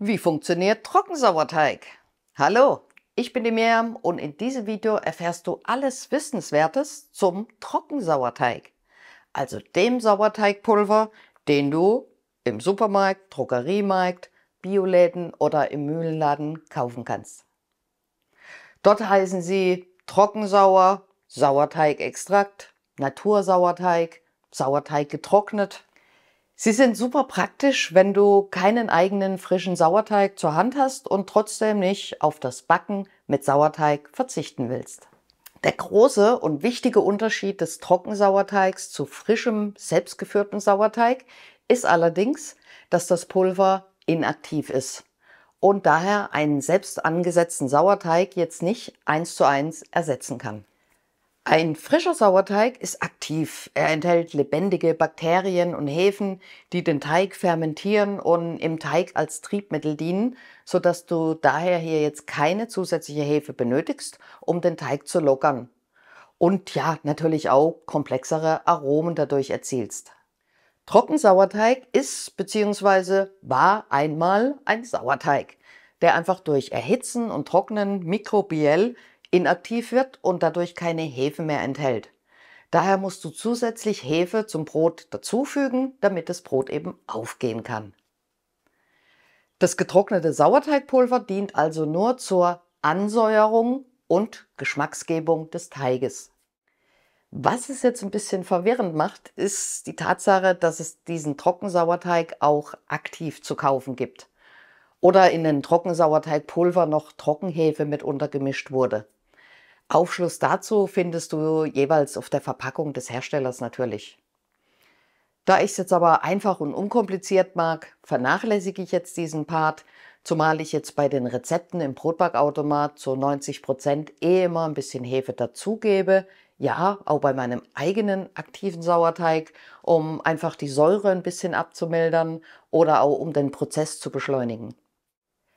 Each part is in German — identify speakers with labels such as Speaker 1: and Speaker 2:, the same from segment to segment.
Speaker 1: Wie funktioniert Trockensauerteig? Hallo, ich bin die Miriam und in diesem Video erfährst du alles Wissenswertes zum Trockensauerteig. Also dem Sauerteigpulver, den du im Supermarkt, Drogeriemarkt, Bioläden oder im Mühlenladen kaufen kannst. Dort heißen sie Trockensauer, Sauerteigextrakt, Natursauerteig, Sauerteig getrocknet Sie sind super praktisch, wenn du keinen eigenen frischen Sauerteig zur Hand hast und trotzdem nicht auf das Backen mit Sauerteig verzichten willst. Der große und wichtige Unterschied des Trockensauerteigs zu frischem, selbstgeführten Sauerteig ist allerdings, dass das Pulver inaktiv ist und daher einen selbst angesetzten Sauerteig jetzt nicht eins zu eins ersetzen kann. Ein frischer Sauerteig ist aktiv. Er enthält lebendige Bakterien und Hefen, die den Teig fermentieren und im Teig als Triebmittel dienen, sodass du daher hier jetzt keine zusätzliche Hefe benötigst, um den Teig zu lockern. Und ja, natürlich auch komplexere Aromen dadurch erzielst. Trockensauerteig ist bzw. war einmal ein Sauerteig, der einfach durch Erhitzen und Trocknen mikrobiell inaktiv wird und dadurch keine Hefe mehr enthält. Daher musst du zusätzlich Hefe zum Brot dazufügen, damit das Brot eben aufgehen kann. Das getrocknete Sauerteigpulver dient also nur zur Ansäuerung und Geschmacksgebung des Teiges. Was es jetzt ein bisschen verwirrend macht, ist die Tatsache, dass es diesen Trockensauerteig auch aktiv zu kaufen gibt. Oder in den Trockensauerteigpulver noch Trockenhefe mit untergemischt wurde. Aufschluss dazu findest du jeweils auf der Verpackung des Herstellers natürlich. Da ich es jetzt aber einfach und unkompliziert mag, vernachlässige ich jetzt diesen Part, zumal ich jetzt bei den Rezepten im Brotbackautomat zu 90% Prozent eh immer ein bisschen Hefe dazugebe. Ja, auch bei meinem eigenen aktiven Sauerteig, um einfach die Säure ein bisschen abzumildern oder auch um den Prozess zu beschleunigen.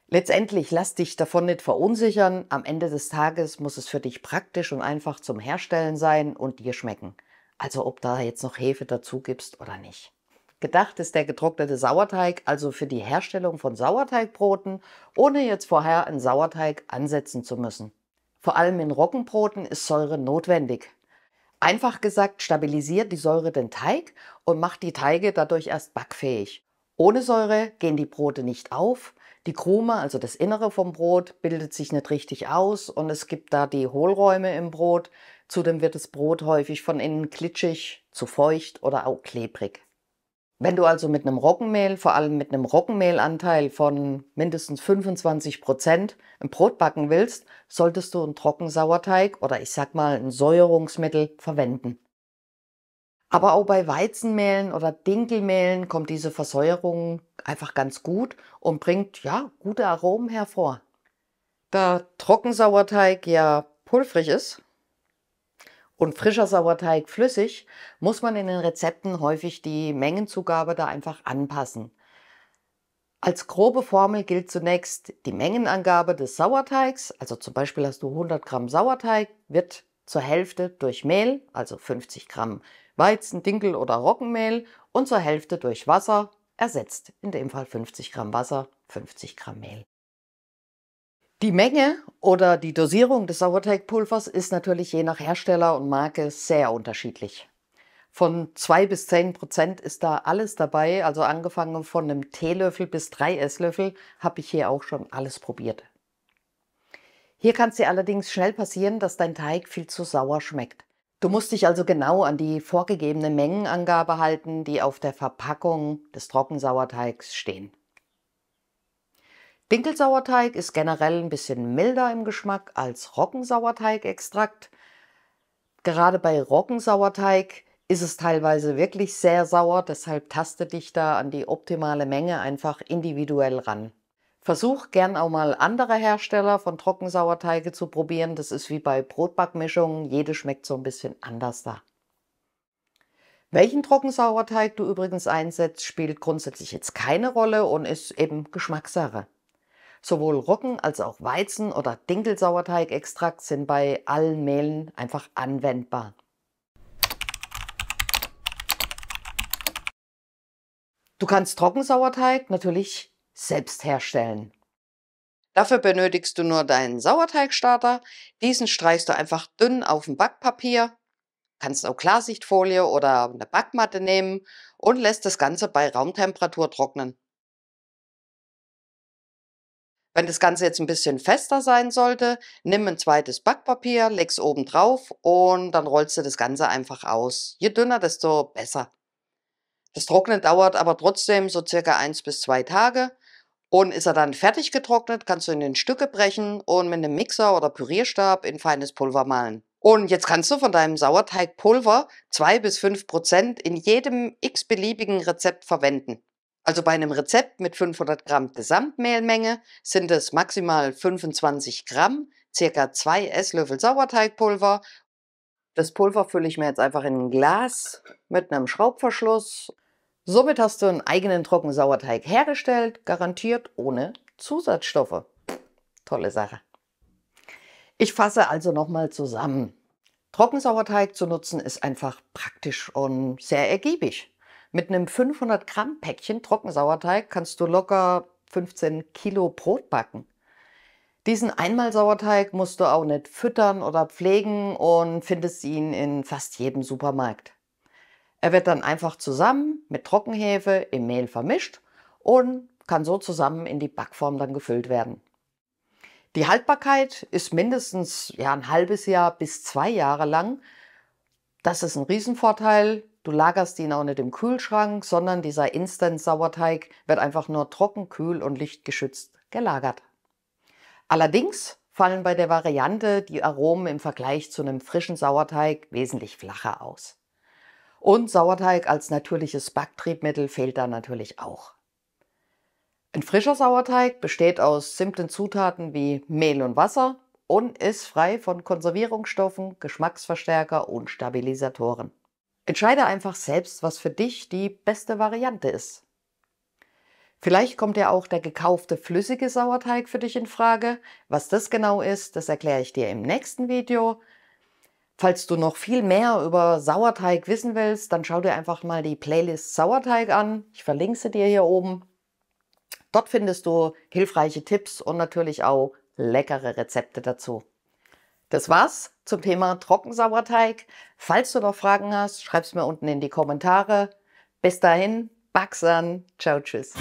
Speaker 1: Letztendlich lass dich davon nicht verunsichern. Am Ende des Tages muss es für dich praktisch und einfach zum Herstellen sein und dir schmecken. Also ob da jetzt noch Hefe dazu gibst oder nicht. Gedacht ist der getrocknete Sauerteig also für die Herstellung von Sauerteigbroten, ohne jetzt vorher einen Sauerteig ansetzen zu müssen. Vor allem in Roggenbroten ist Säure notwendig. Einfach gesagt, stabilisiert die Säure den Teig und macht die Teige dadurch erst backfähig. Ohne Säure gehen die Brote nicht auf die Krume, also das Innere vom Brot, bildet sich nicht richtig aus und es gibt da die Hohlräume im Brot. Zudem wird das Brot häufig von innen klitschig, zu feucht oder auch klebrig. Wenn du also mit einem Roggenmehl, vor allem mit einem Roggenmehlanteil von mindestens 25 Prozent, ein Brot backen willst, solltest du einen Trockensauerteig oder ich sag mal ein Säuerungsmittel verwenden. Aber auch bei Weizenmehlen oder Dinkelmehlen kommt diese Versäuerung einfach ganz gut und bringt ja gute Aromen hervor. Da Trockensauerteig ja pulverig ist und frischer Sauerteig flüssig, muss man in den Rezepten häufig die Mengenzugabe da einfach anpassen. Als grobe Formel gilt zunächst die Mengenangabe des Sauerteigs, also zum Beispiel hast du 100 Gramm Sauerteig, wird zur Hälfte durch Mehl, also 50 Gramm Weizen, Dinkel oder Roggenmehl und zur Hälfte durch Wasser ersetzt. In dem Fall 50 Gramm Wasser, 50 Gramm Mehl. Die Menge oder die Dosierung des Sauerteigpulvers ist natürlich je nach Hersteller und Marke sehr unterschiedlich. Von 2 bis 10 Prozent ist da alles dabei, also angefangen von einem Teelöffel bis 3 Esslöffel habe ich hier auch schon alles probiert. Hier kann es dir allerdings schnell passieren, dass dein Teig viel zu sauer schmeckt. Du musst dich also genau an die vorgegebene Mengenangabe halten, die auf der Verpackung des Trockensauerteigs stehen. Dinkelsauerteig ist generell ein bisschen milder im Geschmack als Roggensauerteigextrakt. Gerade bei Roggensauerteig ist es teilweise wirklich sehr sauer, deshalb taste dich da an die optimale Menge einfach individuell ran. Versuch gern auch mal andere Hersteller von Trockensauerteige zu probieren. Das ist wie bei Brotbackmischungen, jede schmeckt so ein bisschen anders da. Welchen Trockensauerteig du übrigens einsetzt, spielt grundsätzlich jetzt keine Rolle und ist eben Geschmackssache. Sowohl Roggen als auch Weizen- oder Dinkelsauerteigextrakt sind bei allen Mehlen einfach anwendbar. Du kannst Trockensauerteig natürlich selbst herstellen. Dafür benötigst du nur deinen Sauerteigstarter. Diesen streichst du einfach dünn auf dem Backpapier. Kannst auch Klarsichtfolie oder eine Backmatte nehmen und lässt das Ganze bei Raumtemperatur trocknen. Wenn das Ganze jetzt ein bisschen fester sein sollte, nimm ein zweites Backpapier, leg's oben drauf und dann rollst du das Ganze einfach aus. Je dünner, desto besser. Das Trocknen dauert aber trotzdem so circa 1 bis 2 Tage. Und ist er dann fertig getrocknet, kannst du ihn in Stücke brechen und mit einem Mixer oder Pürierstab in feines Pulver mahlen. Und jetzt kannst du von deinem Sauerteigpulver 2 bis 5 Prozent in jedem x-beliebigen Rezept verwenden. Also bei einem Rezept mit 500 Gramm Gesamtmehlmenge sind es maximal 25 Gramm, circa 2 Esslöffel Sauerteigpulver. Das Pulver fülle ich mir jetzt einfach in ein Glas mit einem Schraubverschluss Somit hast du einen eigenen Trockensauerteig hergestellt, garantiert ohne Zusatzstoffe. Tolle Sache. Ich fasse also nochmal zusammen. Trockensauerteig zu nutzen ist einfach praktisch und sehr ergiebig. Mit einem 500 Gramm Päckchen Trockensauerteig kannst du locker 15 Kilo Brot backen. Diesen Einmalsauerteig musst du auch nicht füttern oder pflegen und findest ihn in fast jedem Supermarkt. Er wird dann einfach zusammen mit Trockenhefe im Mehl vermischt und kann so zusammen in die Backform dann gefüllt werden. Die Haltbarkeit ist mindestens ja, ein halbes Jahr bis zwei Jahre lang. Das ist ein Riesenvorteil. Du lagerst ihn auch nicht im Kühlschrank, sondern dieser Instant-Sauerteig wird einfach nur trocken, kühl und lichtgeschützt gelagert. Allerdings fallen bei der Variante die Aromen im Vergleich zu einem frischen Sauerteig wesentlich flacher aus. Und Sauerteig als natürliches Backtriebmittel fehlt da natürlich auch. Ein frischer Sauerteig besteht aus simplen Zutaten wie Mehl und Wasser und ist frei von Konservierungsstoffen, Geschmacksverstärker und Stabilisatoren. Entscheide einfach selbst, was für dich die beste Variante ist. Vielleicht kommt ja auch der gekaufte flüssige Sauerteig für dich in Frage. Was das genau ist, das erkläre ich dir im nächsten Video. Falls du noch viel mehr über Sauerteig wissen willst, dann schau dir einfach mal die Playlist Sauerteig an. Ich verlinke sie dir hier oben. Dort findest du hilfreiche Tipps und natürlich auch leckere Rezepte dazu. Das war's zum Thema Trockensauerteig. Falls du noch Fragen hast, schreib's mir unten in die Kommentare. Bis dahin, Bugs Ciao, tschüss.